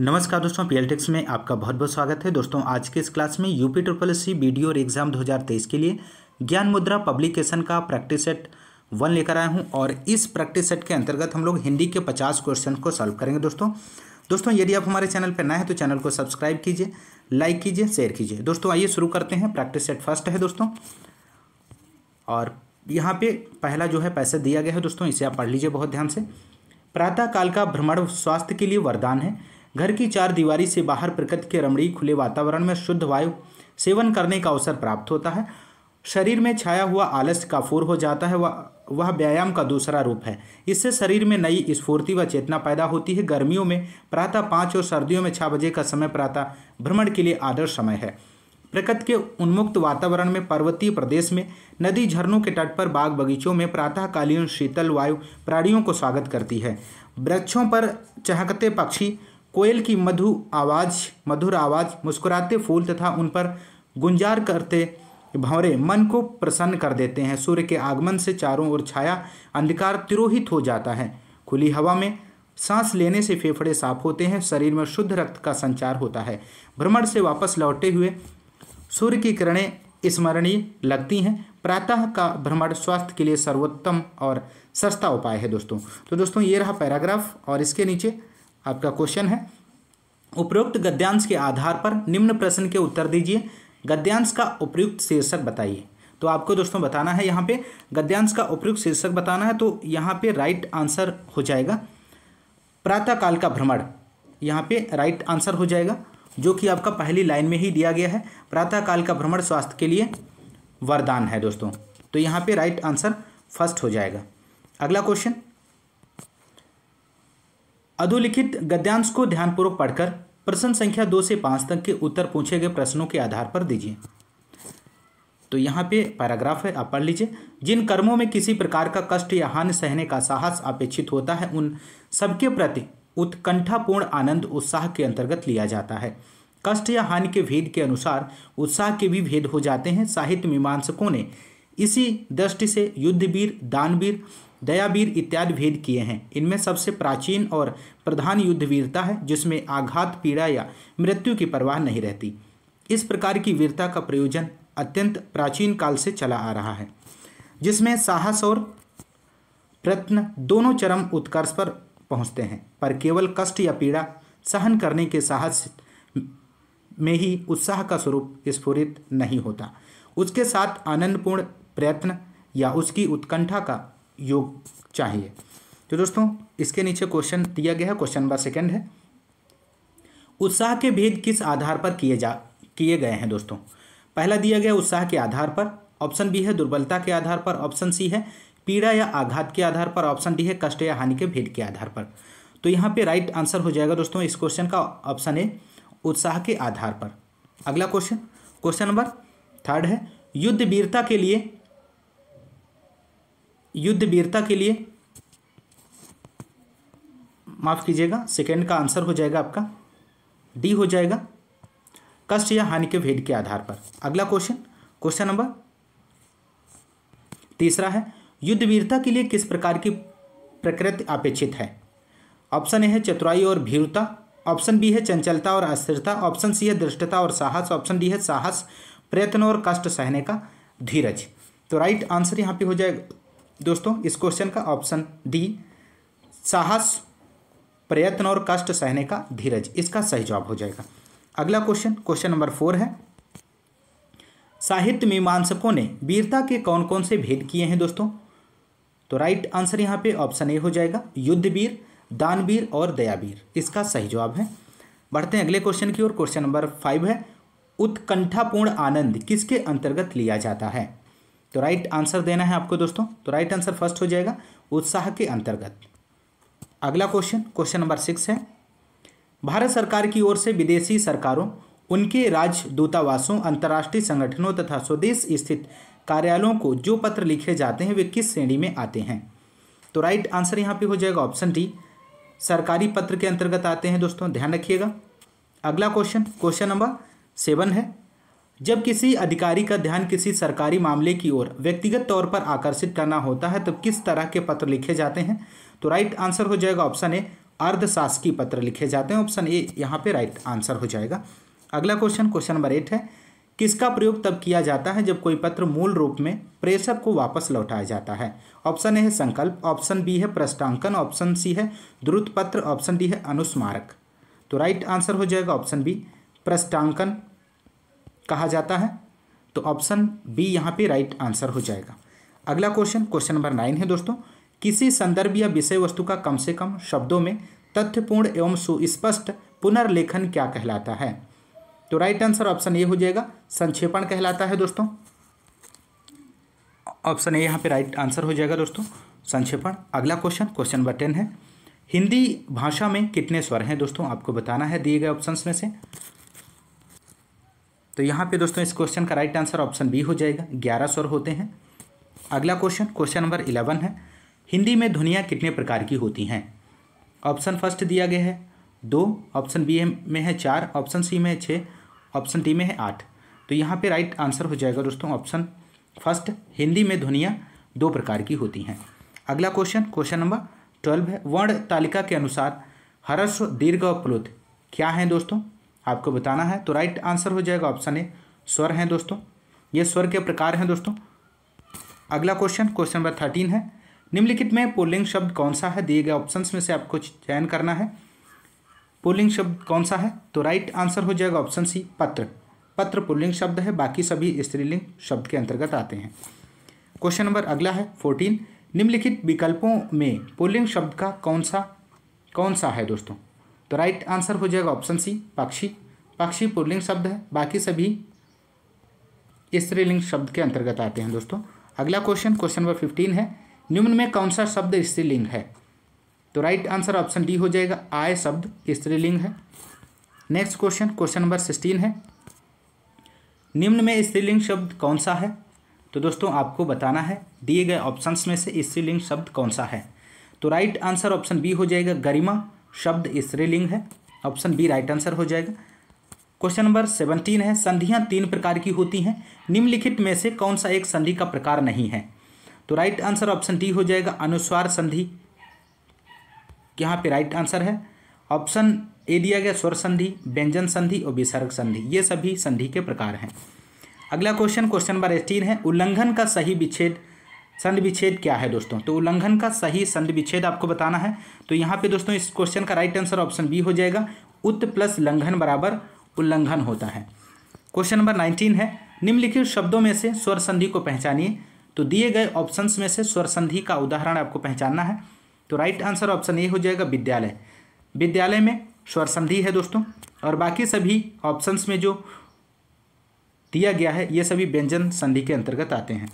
नमस्कार दोस्तों पी में आपका बहुत बहुत स्वागत है दोस्तों आज के इस क्लास में UP triple C B D और एग्जाम 2023 के लिए ज्ञान मुद्रा पब्लिकेशन का प्रैक्टिस सेट वन लेकर आया हूं और इस प्रैक्टिस सेट के अंतर्गत हम लोग हिंदी के 50 क्वेश्चन को सॉल्व करेंगे दोस्तों दोस्तों यदि आप हमारे चैनल पर नए हैं तो चैनल को सब्सक्राइब कीजिए लाइक कीजिए शेयर कीजिए दोस्तों आइए शुरू करते हैं प्रैक्टिस सेट फर्स्ट है दोस्तों और यहाँ पे पहला जो है पैसा दिया गया है दोस्तों इसे आप पढ़ लीजिए बहुत ध्यान से प्रातः काल का भ्रमण स्वास्थ्य के लिए वरदान है घर की चार दीवारी से बाहर प्रकृति के रमणीय खुले वातावरण में शुद्ध वायु सेवन करने का अवसर प्राप्त होता है शरीर में छाया हुआ आलस्य काफूर हो जाता है वह वह व्यायाम का दूसरा रूप है इससे शरीर में नई स्फूर्ति व चेतना पैदा होती है गर्मियों में प्रातः पाँच और सर्दियों में छः बजे का समय प्रातः भ्रमण के लिए आदर्श समय है प्रकृति के उन्मुक्त वातावरण में पर्वतीय प्रदेश में नदी झरनों के तट पर बाग बगीचों में प्रातःकालीन शीतल वायु प्राणियों को स्वागत करती है वृक्षों पर चहकते पक्षी कोयल की मधु आवाज़ मधुर आवाज़ मुस्कुराते फूल तथा उन पर गुंजार करते भंवरे मन को प्रसन्न कर देते हैं सूर्य के आगमन से चारों ओर छाया अंधकार तिरोहित हो जाता है खुली हवा में सांस लेने से फेफड़े साफ होते हैं शरीर में शुद्ध रक्त का संचार होता है भ्रमण से वापस लौटे हुए सूर्य की किरणें स्मरणीय लगती हैं प्रातः का भ्रमण स्वास्थ्य के लिए सर्वोत्तम और सस्ता उपाय है दोस्तों तो दोस्तों ये रहा पैराग्राफ और इसके नीचे आपका क्वेश्चन है उपयुक्त गद्यांश के आधार पर निम्न प्रश्न के उत्तर दीजिए गद्यांश का उपयुक्त शीर्षक बताइए तो आपको दोस्तों बताना है यहाँ पे गद्यांश का उपयुक्त शीर्षक बताना है तो यहाँ पे राइट आंसर हो जाएगा प्रातःकाल का भ्रमण यहाँ पे राइट आंसर हो जाएगा जो कि आपका पहली लाइन में ही दिया गया है प्रातःकाल का भ्रमण स्वास्थ्य के लिए वरदान है दोस्तों तो यहाँ पे राइट आंसर फर्स्ट हो जाएगा अगला क्वेश्चन अधोलिखित गद्यांश को ध्यानपूर्वक पढ़कर प्रश्न संख्या दो से पाँच तक के उत्तर पूछे गए प्रश्नों के आधार पर दीजिए तो यहाँ पे पैराग्राफ है आप पढ़ लीजिए जिन कर्मों में किसी प्रकार का कष्ट या हानि सहने का साहस अपेक्षित होता है उन सबके प्रति उत्कंठापूर्ण आनंद उत्साह के अंतर्गत लिया जाता है कष्ट या हानि के भेद के अनुसार उत्साह के भी भेद हो जाते हैं साहित्य मीमांसकों ने इसी दृष्टि से युद्धवीर दानवीर दयावीर इत्यादि भेद किए हैं इनमें सबसे प्राचीन और प्रधान युद्ध वीरता है जिसमें आघात पीड़ा या मृत्यु की परवाह नहीं रहती इस प्रकार की वीरता का प्रयोजन अत्यंत प्राचीन काल से चला आ रहा है जिसमें साहस और प्रत्न दोनों चरम उत्कर्ष पर पहुँचते हैं पर केवल कष्ट या पीड़ा सहन करने के साहस में ही उत्साह का स्वरूप स्फुरित नहीं होता उसके साथ आनंदपूर्ण प्रयत्न या उसकी उत्कंठा का योग चाहिए तो दोस्तों इसके नीचे क्वेश्चन दिया गया है क्वेश्चन नंबर सेकंड है उत्साह के भेद किस आधार पर किए जा किए गए हैं दोस्तों पहला दिया गया उत्साह के आधार पर ऑप्शन बी है दुर्बलता के आधार पर ऑप्शन सी है पीड़ा या आघात के आधार पर ऑप्शन डी है कष्ट या हानि के भेद के आधार पर तो यहाँ पे राइट आंसर हो जाएगा दोस्तों इस क्वेश्चन का ऑप्शन ए उत्साह के आधार पर अगला क्वेश्चन क्वेश्चन नंबर थर्ड है युद्ध वीरता के लिए युद्ध वीरता के लिए माफ़ कीजिएगा सेकेंड का आंसर हो जाएगा आपका डी हो जाएगा कष्ट या हानि के भेद के आधार पर अगला क्वेश्चन क्वेश्चन नंबर तीसरा है युद्ध वीरता के लिए किस प्रकार की प्रकृति अपेक्षित है ऑप्शन ए है चतुराई और भीरुता ऑप्शन बी है चंचलता और अस्थिरता ऑप्शन सी है दृष्टता और साहस ऑप्शन डी है साहस प्रयत्न और कष्ट सहने का धीरज तो राइट आंसर यहाँ पे हो जाएगा दोस्तों इस क्वेश्चन का ऑप्शन डी साहस प्रयत्न और कष्ट सहने का धीरज इसका सही जवाब हो जाएगा अगला क्वेश्चन क्वेश्चन नंबर फोर है साहित्य मीमांसकों ने वीरता के कौन कौन से भेद किए हैं दोस्तों तो राइट आंसर यहां पे ऑप्शन ए हो जाएगा युद्धवीर दानवीर और दयावीर इसका सही जवाब है बढ़ते हैं अगले क्वेश्चन की ओर क्वेश्चन नंबर फाइव है उत्कंठापूर्ण आनंद किसके अंतर्गत लिया जाता है तो राइट आंसर देना है आपको दोस्तों तो राइट आंसर फर्स्ट हो जाएगा उत्साह के अंतर्गत अगला क्वेश्चन क्वेश्चन नंबर सिक्स है भारत सरकार की ओर से विदेशी सरकारों उनके राज्य दूतावासों अंतर्राष्ट्रीय संगठनों तथा स्वदेश स्थित कार्यालयों को जो पत्र लिखे जाते हैं वे किस श्रेणी में आते हैं तो राइट आंसर यहाँ पे हो जाएगा ऑप्शन डी सरकारी पत्र के अंतर्गत आते हैं दोस्तों ध्यान रखिएगा अगला क्वेश्चन क्वेश्चन नंबर सेवन है जब किसी अधिकारी का ध्यान किसी सरकारी मामले की ओर व्यक्तिगत तौर पर आकर्षित करना होता है तो किस तरह के पत्र लिखे जाते हैं तो राइट आंसर हो जाएगा ऑप्शन ए अर्धशासकीय पत्र लिखे जाते हैं ऑप्शन ए यहाँ पे राइट आंसर हो जाएगा अगला क्वेश्चन क्वेश्चन नंबर एट है किसका प्रयोग तब किया जाता है जब कोई पत्र मूल रूप में प्रेषक को वापस लौटाया जाता है ऑप्शन ए है संकल्प ऑप्शन बी है प्रष्टांकन ऑप्शन सी है द्रुत पत्र ऑप्शन डी है अनुस्मारक तो राइट आंसर हो जाएगा ऑप्शन बी प्रष्टांकन कहा जाता है तो ऑप्शन बी यहाँ पे राइट आंसर हो जाएगा अगला क्वेश्चन क्वेश्चन नंबर नाइन है दोस्तों किसी संदर्भ या विषय वस्तु का कम से कम शब्दों में तथ्यपूर्ण एवं सुस्पष्ट पुनर्लेखन क्या कहलाता है तो राइट आंसर ऑप्शन ए हो जाएगा संक्षेपण कहलाता है दोस्तों ऑप्शन ए यहाँ पे राइट आंसर हो जाएगा दोस्तों संक्षेपण अगला क्वेश्चन क्वेश्चन नंबर टेन है हिंदी भाषा में कितने स्वर हैं दोस्तों आपको बताना है दिए गए ऑप्शंस में से तो यहाँ पे दोस्तों इस क्वेश्चन का राइट आंसर ऑप्शन बी हो जाएगा ग्यारह स्वर होते हैं अगला क्वेश्चन क्वेश्चन नंबर इलेवन है हिंदी में ध्वनियाँ कितने प्रकार की होती हैं ऑप्शन फर्स्ट दिया गया है दो ऑप्शन बी में है चार ऑप्शन सी में है छः ऑप्शन डी में है आठ तो यहाँ पे राइट आंसर हो जाएगा दोस्तों ऑप्शन फर्स्ट हिंदी में ध्वनियाँ दो प्रकार की होती हैं अगला क्वेश्चन क्वेश्चन नंबर ट्वेल्व है वर्ण तालिका के अनुसार हरस्व दीर्घ और प्लुत क्या हैं दोस्तों आपको बताना है तो राइट आंसर हो जाएगा ऑप्शन ए स्वर हैं दोस्तों ये स्वर के प्रकार हैं दोस्तों अगला क्वेश्चन क्वेश्चन नंबर थर्टीन है निम्नलिखित में पुल्लिंग शब्द कौन सा है दिए गए ऑप्शन में से आपको चयन करना है पोलिंग शब्द कौन सा है तो राइट आंसर हो जाएगा ऑप्शन सी पत्र पत्र पुल्लिंग शब्द है बाकी सभी स्त्रीलिंग शब्द के अंतर्गत आते हैं क्वेश्चन नंबर अगला है फोर्टीन निम्नलिखित विकल्पों में पुलिंग शब्द का कौन सा कौन सा है दोस्तों तो राइट आंसर हो जाएगा ऑप्शन सी पक्षी पक्षी पुरलिंग शब्द है बाकी सभी स्त्रीलिंग शब्द के अंतर्गत आते हैं दोस्तों अगला क्वेश्चन क्वेश्चन नंबर फिफ्टीन है निम्न में कौन सा शब्द स्त्रीलिंग है तो राइट आंसर ऑप्शन डी हो जाएगा आय शब्द स्त्रीलिंग है next question question number sixteen है निम्न में स्त्रीलिंग शब्द कौन सा है तो दोस्तों आपको बताना है दिए गए ऑप्शंस में से स्त्रीलिंग शब्द कौन सा है तो राइट आंसर ऑप्शन बी हो जाएगा गरिमा शब्द स्त्रीलिंग है ऑप्शन बी राइट आंसर हो जाएगा क्वेश्चन नंबर सेवनटीन है संधियां तीन प्रकार की होती हैं निम्नलिखित में से कौन सा एक संधि का प्रकार नहीं है तो राइट आंसर ऑप्शन डी हो जाएगा अनुस्वार संधि यहाँ पे राइट आंसर है ऑप्शन ए दिया गया स्वर संधि व्यंजन संधि और विसर्ग संधि ये सभी संधि के प्रकार हैं अगला क्वेश्चन क्वेश्चन नंबर एटीन है उल्लंघन का सही विच्छेद संधि विच्छेद क्या है दोस्तों तो उल्लंघन का सही संधि विच्छेद आपको बताना है तो यहाँ पे दोस्तों इस क्वेश्चन का राइट आंसर ऑप्शन बी हो जाएगा उत्त प्लस लंघन बराबर उल्लंघन होता है क्वेश्चन नंबर नाइनटीन है निम्नलिखित शब्दों में से स्वर संधि को पहचानिए तो दिए गए ऑप्शंस में से स्वर संधि का उदाहरण आपको पहचानना है तो राइट आंसर ऑप्शन ए हो जाएगा विद्यालय विद्यालय में स्वर संधि है दोस्तों और बाकी सभी ऑप्शंस में जो दिया गया है ये सभी व्यंजन संधि के अंतर्गत आते हैं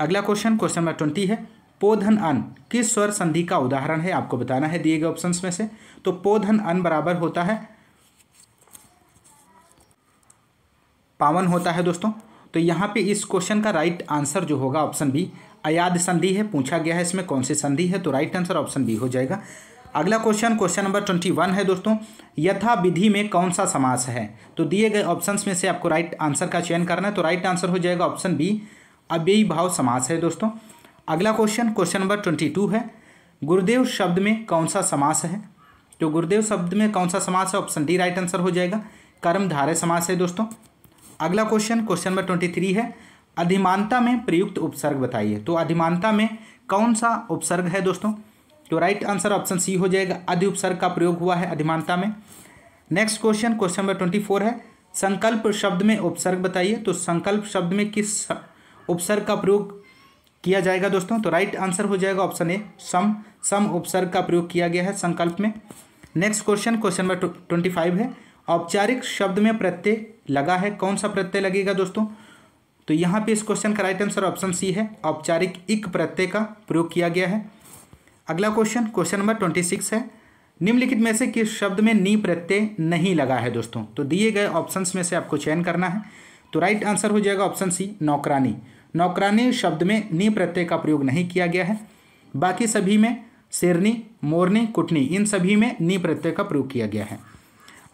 अगला क्वेश्चन क्वेश्चन नंबर ट्वेंटी है पोधन अन किस स्वर संधि का उदाहरण है आपको बताना है दिए गए ऑप्शन में से तो पोधन अन बराबर होता है पावन होता है दोस्तों तो यहाँ पे इस क्वेश्चन का राइट आंसर जो होगा ऑप्शन बी अयाद संधि है पूछा गया है इसमें कौन सी संधि है तो राइट आंसर ऑप्शन बी हो जाएगा अगला question question number twenty one है दोस्तों यथा विधि में कौन सा समास है तो दिए गए ऑप्शंस में से आपको राइट आंसर का चयन करना है तो राइट आंसर हो जाएगा ऑप्शन बी अव्ययी भाव समास है दोस्तों अगला question question number twenty two है गुरुदेव शब्द में कौन सा समास है तो गुरुदेव शब्द में कौन सा समास है ऑप्शन डी राइट आंसर हो जाएगा कर्मधारय समास है दोस्तों अगला question question number twenty three है अधिमानता में प्रयुक्त उपसर्ग बताइए तो अधिमानता में कौन सा उपसर्ग है दोस्तों तो राइट आंसर ऑप्शन सी हो जाएगा अधि उपसर्ग का प्रयोग हुआ है अधिमानता में next question question number twenty four है संकल्प शब्द में उपसर्ग बताइए तो संकल्प शब्द में किस उपसर्ग का प्रयोग किया जाएगा दोस्तों तो राइट आंसर हो जाएगा ऑप्शन ए सम सम उपसर्ग का प्रयोग किया गया है संकल्प में next question question number twenty five है औपचारिक शब्द में प्रत्यय लगा है कौन सा प्रत्यय लगेगा दोस्तों तो यहाँ पे इस क्वेश्चन का राइट आंसर ऑप्शन सी है औपचारिक इक प्रत्यय का प्रयोग किया गया है अगला question question number twenty six है निम्नलिखित में से किस शब्द में नी प्रत्यय नहीं लगा है दोस्तों तो दिए गए ऑप्शंस में से आपको चयन करना है तो राइट आंसर हो जाएगा ऑप्शन सी नौकरानी नौकरानी शब्द में नी प्रत्यय का प्रयोग नहीं किया गया है बाकी सभी में शेरनी मोरनी कुटनी इन सभी में नी प्रत्यय का प्रयोग किया गया है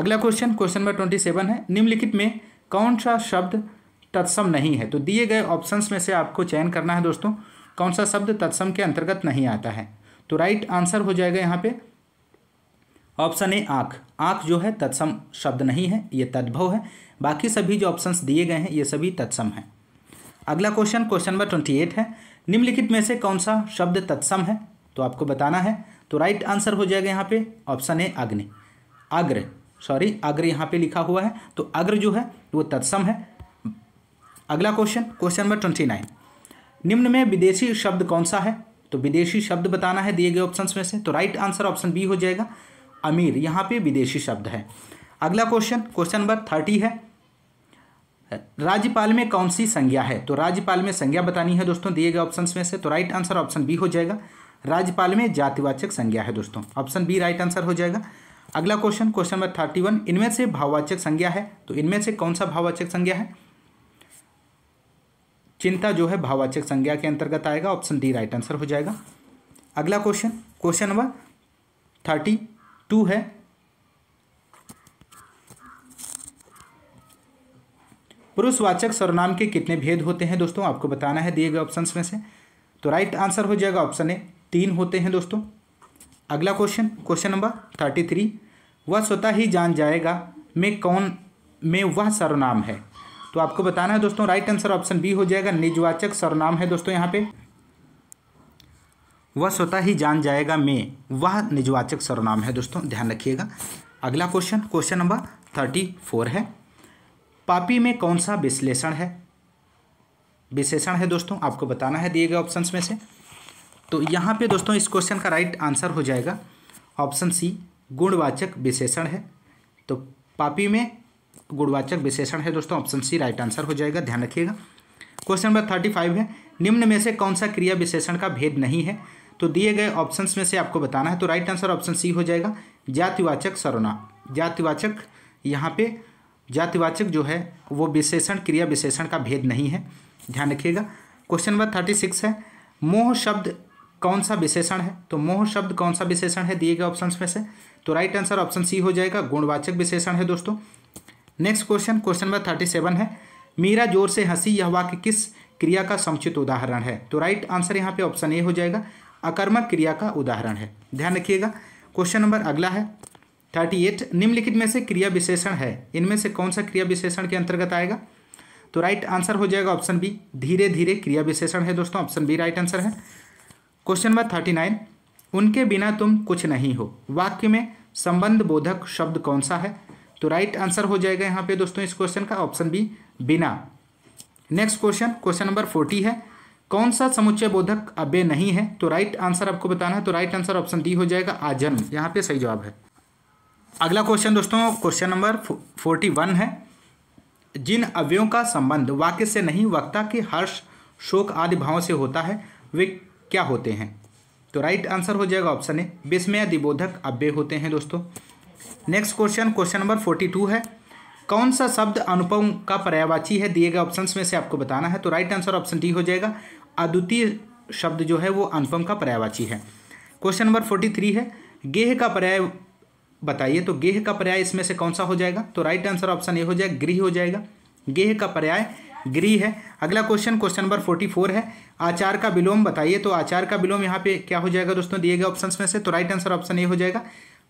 अगला question question number twenty seven है निम्नलिखित में कौन सा शब्द तत्सम नहीं है तो दिए गए ऑप्शंस में से आपको चयन करना है दोस्तों कौन सा शब्द तत्सम के अंतर्गत नहीं आता है तो राइट आंसर हो जाएगा यहाँ पे ऑप्शन ए आँख आँख जो है तत्सम शब्द नहीं है ये तद्भव है बाकी सभी जो ऑप्शंस दिए गए हैं ये सभी तत्सम हैं अगला question question number twenty eight है निम्नलिखित में से कौन सा शब्द तत्सम है तो आपको बताना है तो राइट आंसर हो जाएगा यहाँ पे ऑप्शन है अग्नि अग्र सॉरी अग्र यहाँ पे लिखा हुआ है तो अग्र जो है वो तत्सम है अगला question question number twenty nine निम्न में विदेशी शब्द कौन सा है तो विदेशी शब्द बताना है दिए गए ऑप्शंस में से तो राइट आंसर ऑप्शन बी हो जाएगा अमीर यहाँ पे विदेशी शब्द है अगला क्वेश्चन क्वेश्चन नंबर थर्टी है राज्यपाल में कौन सी संज्ञा है तो राज्यपाल में संज्ञा बतानी है दोस्तों दिए गए ऑप्शन में से तो राइट आंसर ऑप्शन बी हो जाएगा राज्यपाल में जातिवाचक संज्ञा है दोस्तों ऑप्शन बी राइट आंसर हो जाएगा अगला question question number thirty one इनमें से भाववाचक संज्ञा है तो इनमें से कौन सा भाववाचक संज्ञा है चिंता जो है भाववाचक संज्ञा के अंतर्गत आएगा ऑप्शन डी राइट आंसर हो जाएगा अगला question question number thirty two है पुरुषवाचक सर्वनाम के कितने भेद होते हैं दोस्तों आपको बताना है दिए गए ऑप्शंस में से तो राइट आंसर हो जाएगा ऑप्शन ए तीन होते हैं दोस्तों अगला question question number thirty three वह स्वतः ही जान जाएगा में कौन में वह सर्वनाम है तो आपको बताना है दोस्तों राइट आंसर ऑप्शन बी हो जाएगा निजवाचक सर्वनाम है दोस्तों यहाँ पे वह स्वतः ही जान जाएगा मैं वह निजवाचक सर्वनाम है दोस्तों ध्यान रखिएगा अगला question question number thirty four है पापी में कौन सा विश्लेषण है विशेषण है दोस्तों आपको बताना है दिए गए ऑप्शंस में से तो यहाँ पे दोस्तों इस क्वेश्चन का राइट आंसर हो जाएगा ऑप्शन सी गुणवाचक विशेषण है तो पापी में गुणवाचक विशेषण है दोस्तों ऑप्शन सी राइट आंसर हो जाएगा ध्यान रखिएगा क्वेश्चन नंबर थर्टी फाइव है निम्न में से कौन सा क्रिया विशेषण का भेद नहीं है तो दिए गए ऑप्शंस में से आपको बताना है तो राइट आंसर ऑप्शन सी हो जाएगा जातिवाचक सर्वनाम जातिवाचक यहाँ पे जातिवाचक जो है वो विशेषण क्रिया विशेषण का भेद नहीं है ध्यान रखिएगा क्वेश्चन नंबर थर्टी सिक्स है मोह शब्द कौन सा विशेषण है तो मोह शब्द कौन सा विशेषण है दिए गए ऑप्शन में से तो राइट आंसर ऑप्शन सी हो जाएगा गुणवाचक विशेषण है दोस्तों next question question number thirty seven है मीरा जोर से हंसी यह वाक्य किस क्रिया का समुचित उदाहरण है तो राइट आंसर यहाँ पे ऑप्शन ए हो जाएगा अकर्मक क्रिया का उदाहरण है ध्यान रखिएगा क्वेश्चन नंबर अगला है थर्टी एट निम्नलिखित में से क्रिया विशेषण है इनमें से कौन सा क्रिया विशेषण के अंतर्गत आएगा तो राइट आंसर हो जाएगा ऑप्शन बी धीरे धीरे क्रिया विशेषण है दोस्तों ऑप्शन बी राइट आंसर है क्वेश्चन नंबर थर्टी नाइन उनके बिना तुम कुछ नहीं हो वाक्य में संबंध बोधक शब्द कौन सा है तो राइट आंसर हो जाएगा यहाँ पे दोस्तों इस क्वेश्चन का ऑप्शन बी बिना next question question number forty है कौन सा समुच्चय बोधक अब्य नहीं है तो राइट आंसर आपको बताना है तो राइट आंसर ऑप्शन डी हो जाएगा आजन्म यहाँ पे सही जवाब है अगला क्वेश्चन दोस्तों क्वेश्चन नंबर फोर्टी वन है जिन अव्ययों का संबंध वाक्य से नहीं वक्ता के हर्ष शोक आदि भावों से होता है वे क्या होते हैं तो राइट आंसर हो जाएगा ऑप्शन ए विस्मय दिबोधक अव्यय होते हैं दोस्तों next question question number forty two है कौन सा शब्द अनुपम का पर्यावाची है दिए गए ऑप्शंस में से आपको बताना है तो राइट आंसर ऑप्शन डी हो जाएगा अद्वितीय शब्द जो है वो अनुपम का पर्यावाची है क्वेश्चन नंबर फोर्टी थ्री है गेह का पर्याय बताइए तो गेह का पर्याय इसमें से कौन सा हो जाएगा तो राइट आंसर ऑप्शन ए हो जाएगा गृह हो जाएगा गेह का पर्याय गृह है अगला question question number forty four है आचार का विलोम बताइए तो आचार का विलोम यहाँ पे क्या हो जाएगा दोस्तों दिए गए ऑप्शन में से तो राइट आंसर ऑप्शन ए हो जाएगा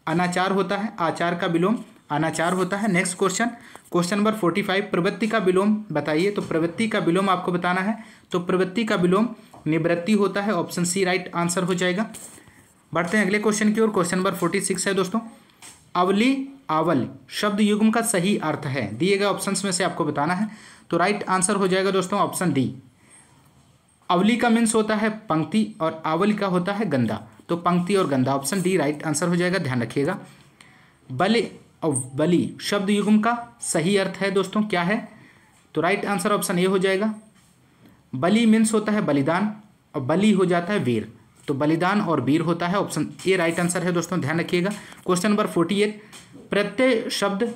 अनाचार होता है आचार का विलोम अनाचार होता है next question question number forty five प्रवृत्ति का विलोम बताइए तो प्रवृत्ति का विलोम आपको बताना है तो प्रवृत्ति का विलोम निवृत्ति होता है ऑप्शन सी राइट आंसर हो जाएगा बढ़ते हैं अगले क्वेश्चन की ओर क्वेश्चन नंबर फोर्टी सिक्स है दोस्तों अवली आवल शब्द युग्म का सही अर्थ है दिए गए ऑप्शंस में से आपको बताना है तो राइट आंसर हो जाएगा दोस्तों ऑप्शन डी अवली का मीन्स होता है पंक्ति और आवल का होता है गंदा तो पंक्ति और गंदा ऑप्शन डी राइट आंसर हो जाएगा ध्यान रखिएगा बलि और बलि शब्द युग्म का सही अर्थ है दोस्तों क्या है तो राइट आंसर ऑप्शन ए हो जाएगा बलि मीन्स होता है बलिदान और बलि हो जाता है वीर तो बलिदान और वीर होता है ऑप्शन ए राइट आंसर है दोस्तों ध्यान रखिएगा क्वेश्चन नंबर फोर्टी एट प्रत्यय शब्द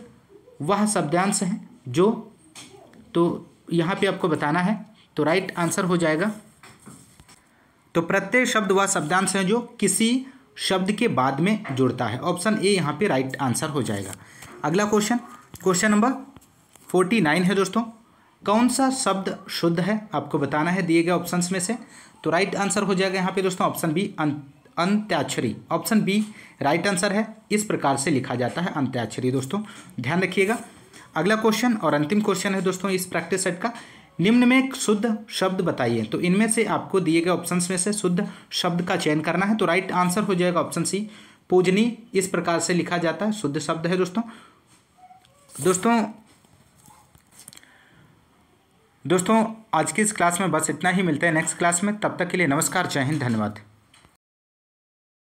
वह शब्दांश है जो तो यहाँ पे आपको बताना है तो राइट आंसर हो जाएगा तो प्रत्यय शब्द वह शब्दांश है जो किसी शब्द के बाद में जुड़ता है ऑप्शन ए यहाँ पे राइट आंसर हो जाएगा अगला question question number forty nine है दोस्तों कौन सा शब्द शुद्ध है आपको बताना है दिए गए ऑप्शंस में से तो राइट आंसर हो जाएगा यहाँ पे दोस्तों ऑप्शन बी अं-, अंत्याक्षरी ऑप्शन बी राइट आंसर है इस प्रकार से लिखा जाता है अंत्याक्षरी दोस्तों ध्यान रखिएगा अगला क्वेश्चन और अंतिम क्वेश्चन है दोस्तों इस प्रैक्टिस सेट का निम्न में शुद्ध शब्द बताइए तो इनमें से आपको दिए गए ऑप्शंस में से शुद्ध शब्द का चयन करना है तो राइट आंसर हो जाएगा ऑप्शन सी पूजनी इस प्रकार से लिखा जाता है शुद्ध शब्द है दोस्तों दोस्तों दोस्तों आज की इस क्लास में बस इतना ही मिलता है नेक्स्ट क्लास में तब तक के लिए नमस्कार जय हिंद धन्यवाद